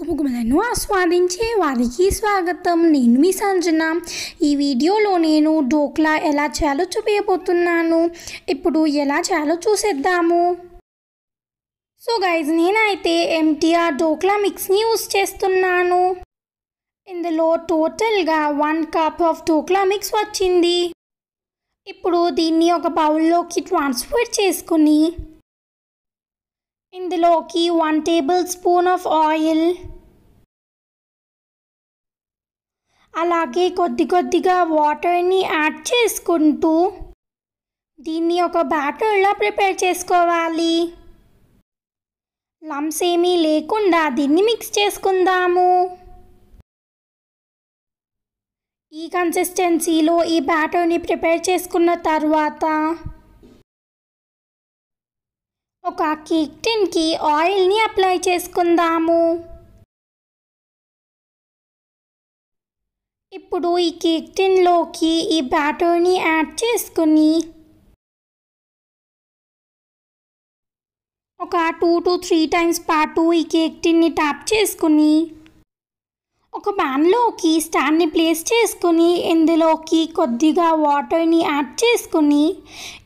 కుముగుమలను ఆస్వాదించే వారికి స్వాగతం నేను మీ సంజన ఈ వీడియోలో నేను డోక్లా ఎలా చేయాలో చూపించబోతున్నాను ఇప్పుడు ఎలా చేయాలో చూసేద్దాము సో గైజ్ నేనైతే ఎంటీఆర్ డోక్లా మిక్స్ని యూస్ చేస్తున్నాను ఇందులో టోటల్గా one cup of dhokla mix వచ్చింది ఇప్పుడు దీన్ని ఒక బౌల్లోకి ట్రాన్స్ఫర్ చేసుకుని ఇందులోకి one tablespoon of oil అలాగే కొద్ది కొద్దిగా వాటర్ని యాడ్ చేసుకుంటూ దీన్ని ఒక బ్యాటర్లా ప్రిపేర్ చేసుకోవాలి లమ్స్ ఏమీ లేకుండా దీన్ని మిక్స్ చేసుకుందాము ఈ కన్సిస్టెన్సీలో ఈ బ్యాటర్ని ప్రిపేర్ చేసుకున్న తర్వాత ఒక కేక్ ఆయిల్ని అప్లై చేసుకుందాము ఇప్పుడు ఈ కేక్ ఈ బ్యాటర్ని యాడ్ చేసుకుని ఒక టూ టు త్రీ టైమ్స్ పాటు ఈ కేక్టిన్ని టిన్ని ట్యాప్ చేసుకుని ఒక ప్యాన్లోకి స్టాండ్ని ప్లేస్ చేసుకుని ఇందులోకి కొద్దిగా వాటర్ని యాడ్ చేసుకుని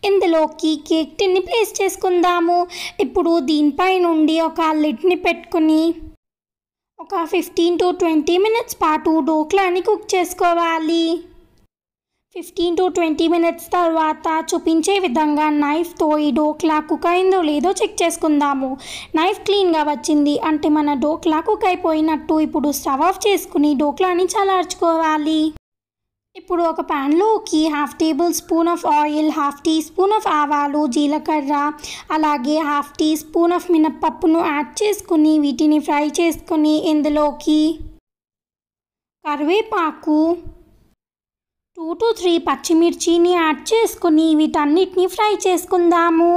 ఇందులోకి కేక్ టిన్ని ప్లేస్ చేసుకుందాము ఇప్పుడు దీనిపై నుండి ఒక లిడ్ని పెట్టుకుని ఒక ఫిఫ్టీన్ టు ట్వంటీ మినిట్స్ పాటు డోక్లాని కుక్ చేసుకోవాలి ఫిఫ్టీన్ టు ట్వంటీ మినిట్స్ తర్వాత చూపించే విధంగా నైఫ్తో ఈ డోక్లా కుక్ అయిందో లేదో చెక్ చేసుకుందాము నైఫ్ క్లీన్గా వచ్చింది అంటే మన డోక్లా కుక్ అయిపోయినట్టు ఇప్పుడు స్టవ్ ఆఫ్ చేసుకుని డోక్లాని చల్లార్చుకోవాలి ఇప్పుడు ఒక ప్యాన్లోకి half tablespoon of oil half teaspoon of ఆవాలు జీలకర్ర అలాగే హాఫ్ టీ స్పూన్ ఆఫ్ మినప్పప్పును యాడ్ చేసుకుని వీటిని ఫ్రై చేసుకుని ఇందులోకి కరివేపాకు టూ టు త్రీ పచ్చిమిర్చిని యాడ్ చేసుకుని వీటన్నిటిని ఫ్రై చేసుకుందాము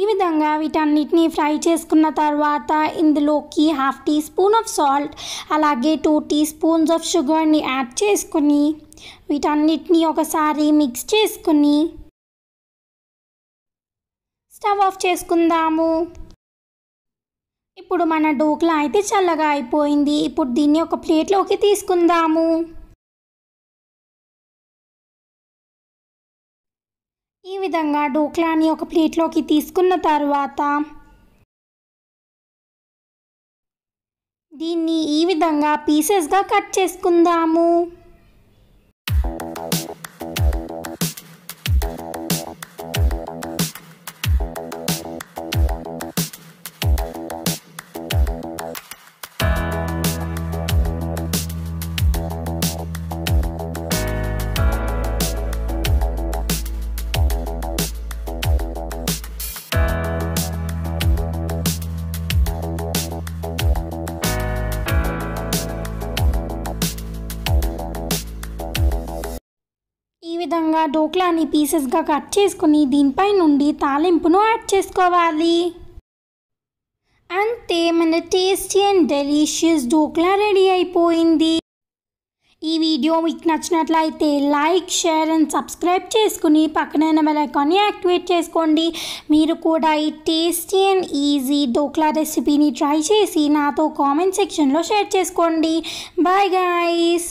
ఈ విధంగా వీటన్నిటిని ఫ్రై చేసుకున్న తర్వాత ఇందులోకి half teaspoon of salt అలాగే టూ టీ స్పూన్స్ ఆఫ్ షుగర్ని యాడ్ చేసుకుని వీటన్నిటిని ఒకసారి మిక్స్ చేసుకుని స్టవ్ ఆఫ్ చేసుకుందాము ఇప్పుడు మన డోక్లా అయితే చల్లగా అయిపోయింది ఇప్పుడు దీన్ని ఒక ప్లేట్లోకి తీసుకుందాము ఈ విధంగా డోక్లాని ఒక ప్లేట్లోకి తీసుకున్న తర్వాత దీన్ని ఈ విధంగా పీసెస్గా కట్ చేసుకుందాము విధంగా డోక్లాని పీసెస్గా కట్ చేసుకుని దీనిపై నుండి తాలింపును యాడ్ చేసుకోవాలి అంతే మన tasty and delicious dhokla ready అయిపోయింది ఈ వీడియో మీకు నచ్చినట్లయితే లైక్ షేర్ అండ్ సబ్స్క్రైబ్ చేసుకుని పక్కన బెల్ యాక్టివేట్ చేసుకోండి మీరు కూడా ఈ టేస్టీ అండ్ ఈజీ డోక్లా రెసిపీని ట్రై చేసి నాతో కామెంట్ సెక్షన్లో షేర్ చేసుకోండి బాయ్ గాయస్